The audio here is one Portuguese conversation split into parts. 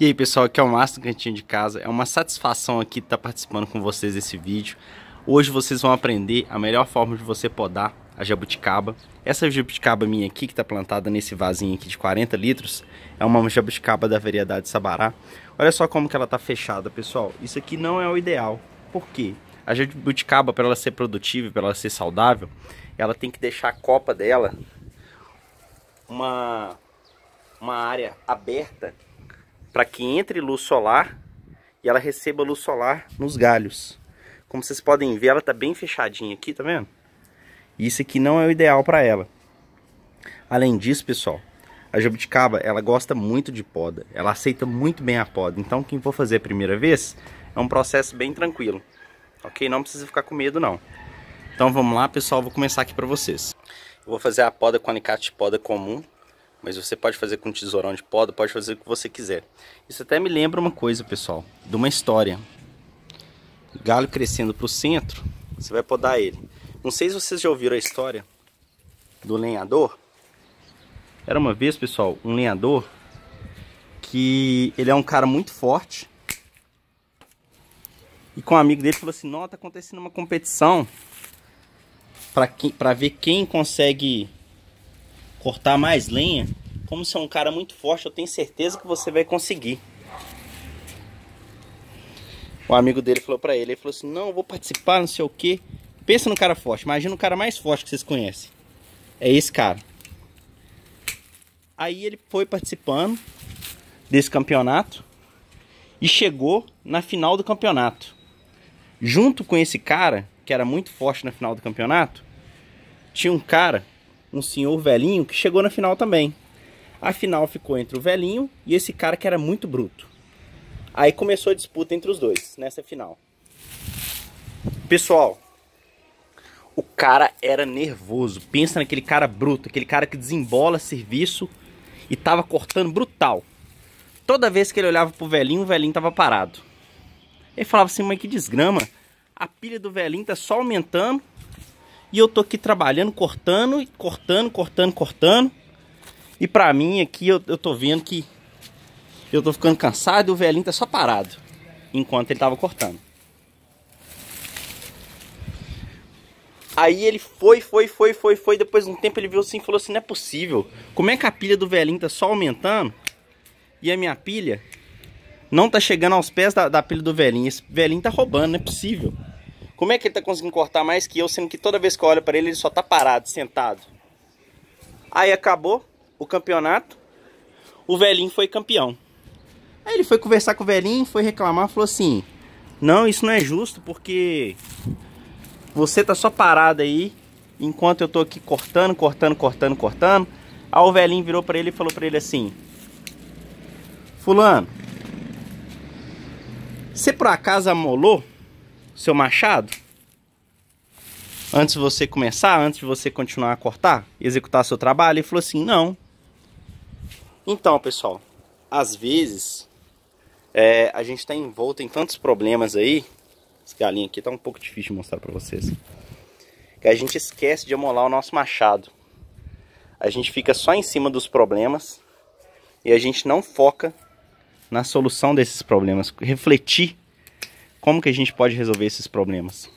E aí, pessoal, aqui é o Márcio do Cantinho de Casa. É uma satisfação aqui estar participando com vocês desse vídeo. Hoje vocês vão aprender a melhor forma de você podar a jabuticaba. Essa jabuticaba minha aqui, que está plantada nesse vasinho aqui de 40 litros, é uma jabuticaba da variedade Sabará. Olha só como que ela está fechada, pessoal. Isso aqui não é o ideal. Por quê? A jabuticaba, para ela ser produtiva, para ela ser saudável, ela tem que deixar a copa dela uma, uma área aberta para que entre luz solar e ela receba luz solar nos galhos. Como vocês podem ver, ela está bem fechadinha aqui, tá vendo? Isso aqui não é o ideal para ela. Além disso, pessoal, a jabuticaba, ela gosta muito de poda. Ela aceita muito bem a poda. Então, quem for fazer a primeira vez, é um processo bem tranquilo. Ok? Não precisa ficar com medo, não. Então, vamos lá, pessoal. Vou começar aqui para vocês. Eu vou fazer a poda com alicate de poda comum, mas você pode fazer com tesourão de poda, pode fazer o que você quiser. Isso até me lembra uma coisa, pessoal, de uma história. Galho crescendo para o centro, você vai podar ele. Não sei se vocês já ouviram a história do lenhador. Era uma vez, pessoal, um lenhador que ele é um cara muito forte. E com um amigo dele falou assim: "Não, tá acontecendo uma competição para quem para ver quem consegue cortar mais lenha, como você é um cara muito forte, eu tenho certeza que você vai conseguir. O amigo dele falou para ele, ele falou assim, não, eu vou participar, não sei o que. Pensa no cara forte, imagina o cara mais forte que vocês conhecem. É esse cara. Aí ele foi participando desse campeonato e chegou na final do campeonato. Junto com esse cara, que era muito forte na final do campeonato, tinha um cara um senhor velhinho que chegou na final também. A final ficou entre o velhinho e esse cara que era muito bruto. Aí começou a disputa entre os dois nessa final. Pessoal, o cara era nervoso. Pensa naquele cara bruto, aquele cara que desembola serviço e tava cortando brutal. Toda vez que ele olhava pro velhinho, o velhinho tava parado. Ele falava assim, mas que desgrama. A pilha do velhinho tá só aumentando e eu tô aqui trabalhando, cortando, cortando, cortando, cortando. E pra mim aqui eu, eu tô vendo que eu tô ficando cansado e o velhinho tá só parado. Enquanto ele tava cortando. Aí ele foi, foi, foi, foi, foi. Depois de um tempo ele viu assim e falou assim: não é possível. Como é que a pilha do velhinho tá só aumentando? E a minha pilha não tá chegando aos pés da, da pilha do velhinho. Esse velhinho tá roubando, não é possível. Como é que ele tá conseguindo cortar mais que eu, sendo que toda vez que eu olho para ele, ele só tá parado, sentado. Aí acabou o campeonato, o velhinho foi campeão. Aí ele foi conversar com o velhinho, foi reclamar, falou assim: Não, isso não é justo, porque você tá só parado aí, enquanto eu tô aqui cortando, cortando, cortando, cortando. Aí o velhinho virou para ele e falou para ele assim: Fulano, você por acaso amolou? seu machado, antes de você começar, antes de você continuar a cortar, executar seu trabalho? Ele falou assim: não. Então, pessoal, às vezes é, a gente está envolto em tantos problemas aí. Esse galinha aqui está um pouco difícil de mostrar para vocês. Que a gente esquece de amolar o nosso machado. A gente fica só em cima dos problemas e a gente não foca na solução desses problemas. Refletir como que a gente pode resolver esses problemas.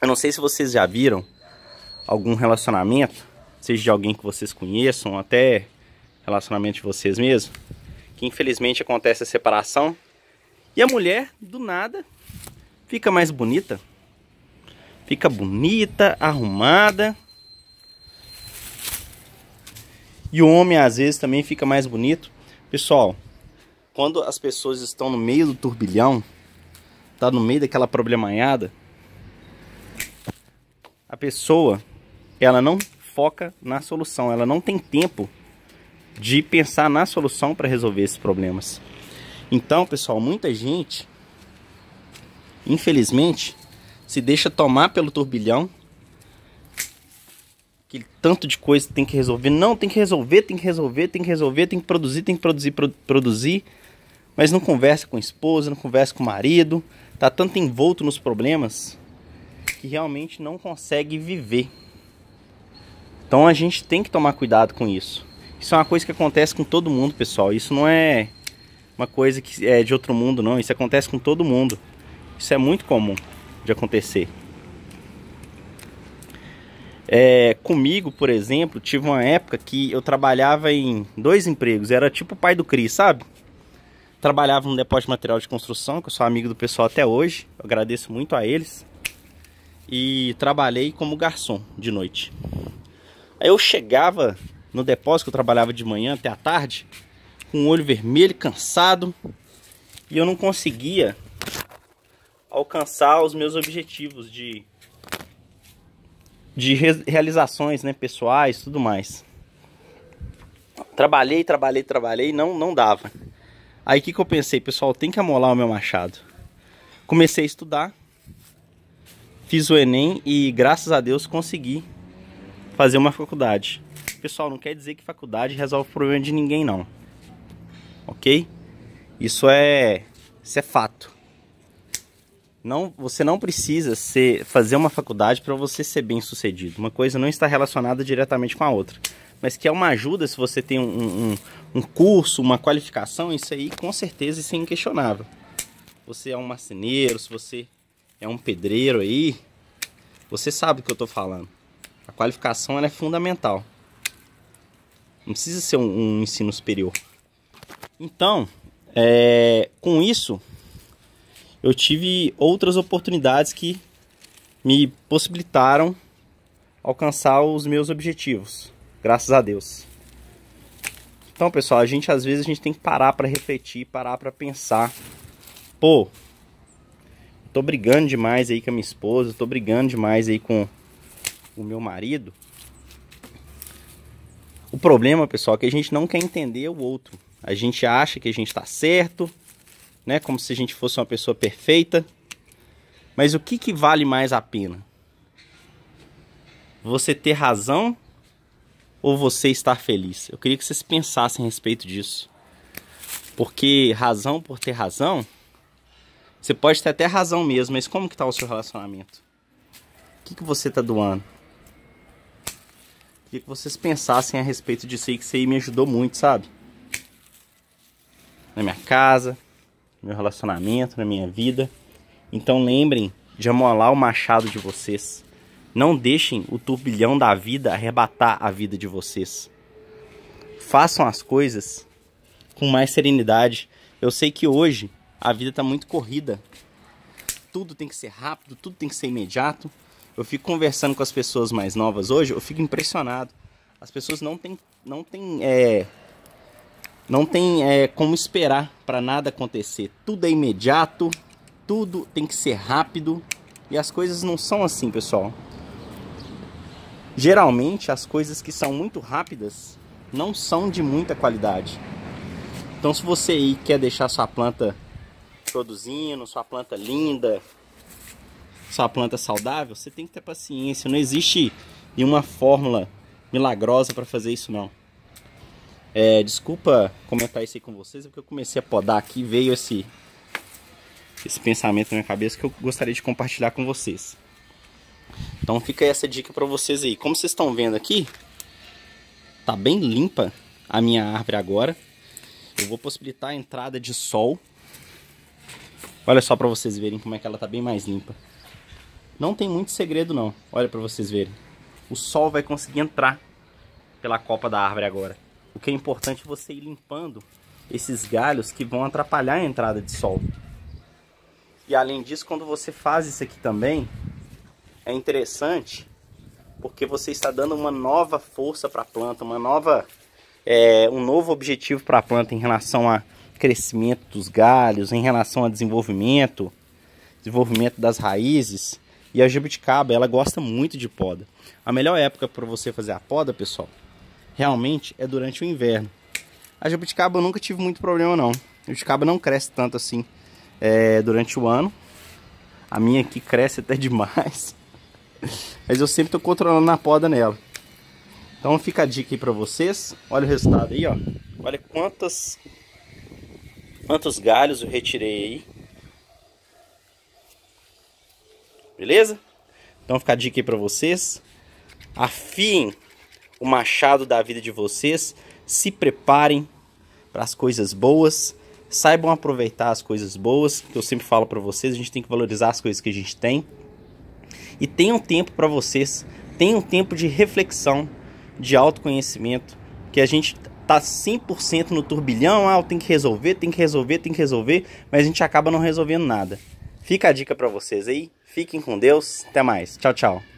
Eu não sei se vocês já viram algum relacionamento, seja de alguém que vocês conheçam, até relacionamento de vocês mesmos, que infelizmente acontece a separação e a mulher, do nada, fica mais bonita. Fica bonita, arrumada. E o homem, às vezes, também fica mais bonito. Pessoal, quando as pessoas estão no meio do turbilhão, tá no meio daquela problemaiada, a pessoa, ela não foca na solução, ela não tem tempo de pensar na solução para resolver esses problemas. Então, pessoal, muita gente, infelizmente, se deixa tomar pelo turbilhão. Aquele tanto de coisa que tem que resolver. Não, tem que resolver, tem que resolver, tem que resolver, tem que produzir, tem que produzir, produzir. Mas não conversa com a esposa, não conversa com o marido, tá tanto envolto nos problemas que realmente não consegue viver. Então a gente tem que tomar cuidado com isso. Isso é uma coisa que acontece com todo mundo, pessoal. Isso não é uma coisa que é de outro mundo, não. Isso acontece com todo mundo. Isso é muito comum de acontecer. É, comigo, por exemplo, tive uma época que eu trabalhava em dois empregos. Era tipo o pai do Cris, sabe? Trabalhava no depósito de material de construção, que eu sou amigo do pessoal até hoje. Eu agradeço muito a eles. E trabalhei como garçom de noite. Aí eu chegava no depósito, que eu trabalhava de manhã até a tarde, com o olho vermelho, cansado. E eu não conseguia alcançar os meus objetivos de, de re, realizações né, pessoais tudo mais. Trabalhei, trabalhei, trabalhei, não, não dava. Aí o que, que eu pensei, pessoal, tem que amolar o meu machado. Comecei a estudar, fiz o Enem e graças a Deus consegui fazer uma faculdade. Pessoal, não quer dizer que faculdade resolve o problema de ninguém não, ok? Isso é, isso é fato. Não, você não precisa ser, fazer uma faculdade para você ser bem sucedido. Uma coisa não está relacionada diretamente com a outra mas que é uma ajuda se você tem um, um, um curso, uma qualificação, isso aí com certeza isso é inquestionável. Você é um marceneiro, se você é um pedreiro aí, você sabe o que eu estou falando. A qualificação é fundamental. Não precisa ser um, um ensino superior. Então, é, com isso, eu tive outras oportunidades que me possibilitaram alcançar os meus objetivos. Graças a Deus. Então, pessoal, a gente às vezes a gente tem que parar para refletir, parar para pensar. Pô, tô brigando demais aí com a minha esposa, tô brigando demais aí com o meu marido. O problema, pessoal, é que a gente não quer entender o outro. A gente acha que a gente está certo, né? Como se a gente fosse uma pessoa perfeita. Mas o que, que vale mais a pena? Você ter razão ou você estar feliz? Eu queria que vocês pensassem a respeito disso. Porque razão por ter razão, você pode ter até razão mesmo, mas como que tá o seu relacionamento? O que, que você tá doando? Eu queria que vocês pensassem a respeito disso aí, que isso aí me ajudou muito, sabe? Na minha casa, no meu relacionamento, na minha vida. Então lembrem de amolar o machado de vocês. Não deixem o turbilhão da vida arrebatar a vida de vocês. Façam as coisas com mais serenidade. Eu sei que hoje a vida está muito corrida. Tudo tem que ser rápido, tudo tem que ser imediato. Eu fico conversando com as pessoas mais novas hoje, eu fico impressionado. As pessoas não têm, não têm, é, não têm é, como esperar para nada acontecer. Tudo é imediato, tudo tem que ser rápido e as coisas não são assim, pessoal. Geralmente, as coisas que são muito rápidas não são de muita qualidade. Então, se você aí quer deixar sua planta produzindo, sua planta linda, sua planta saudável, você tem que ter paciência. Não existe nenhuma fórmula milagrosa para fazer isso, não. É, desculpa comentar isso aí com vocês, é porque eu comecei a podar aqui, veio esse, esse pensamento na minha cabeça que eu gostaria de compartilhar com vocês. Então fica essa dica para vocês aí. Como vocês estão vendo aqui, tá bem limpa a minha árvore agora. Eu vou possibilitar a entrada de sol. Olha só para vocês verem como é que ela tá bem mais limpa. Não tem muito segredo não. Olha para vocês verem. O sol vai conseguir entrar pela copa da árvore agora. O que é importante é você ir limpando esses galhos que vão atrapalhar a entrada de sol. E além disso, quando você faz isso aqui também, é interessante porque você está dando uma nova força para a planta, uma nova, é, um novo objetivo para a planta em relação a crescimento dos galhos, em relação a desenvolvimento, desenvolvimento das raízes. E a jabuticaba, ela gosta muito de poda. A melhor época para você fazer a poda, pessoal, realmente é durante o inverno. A jabuticaba eu nunca tive muito problema não. A jabuticaba não cresce tanto assim é, durante o ano. A minha aqui cresce até demais. Mas eu sempre tô controlando na poda nela. Então fica a dica aí pra vocês. Olha o resultado aí, ó. Olha quantas, quantos galhos eu retirei aí. Beleza? Então fica a dica aí pra vocês. Afiem o machado da vida de vocês. Se preparem para as coisas boas. Saibam aproveitar as coisas boas, que eu sempre falo para vocês, a gente tem que valorizar as coisas que a gente tem e tenham tempo para vocês, tenham tempo de reflexão, de autoconhecimento, que a gente tá 100% no turbilhão, ah, tem que resolver, tem que resolver, tem que resolver, mas a gente acaba não resolvendo nada. Fica a dica para vocês aí, fiquem com Deus, até mais. Tchau, tchau.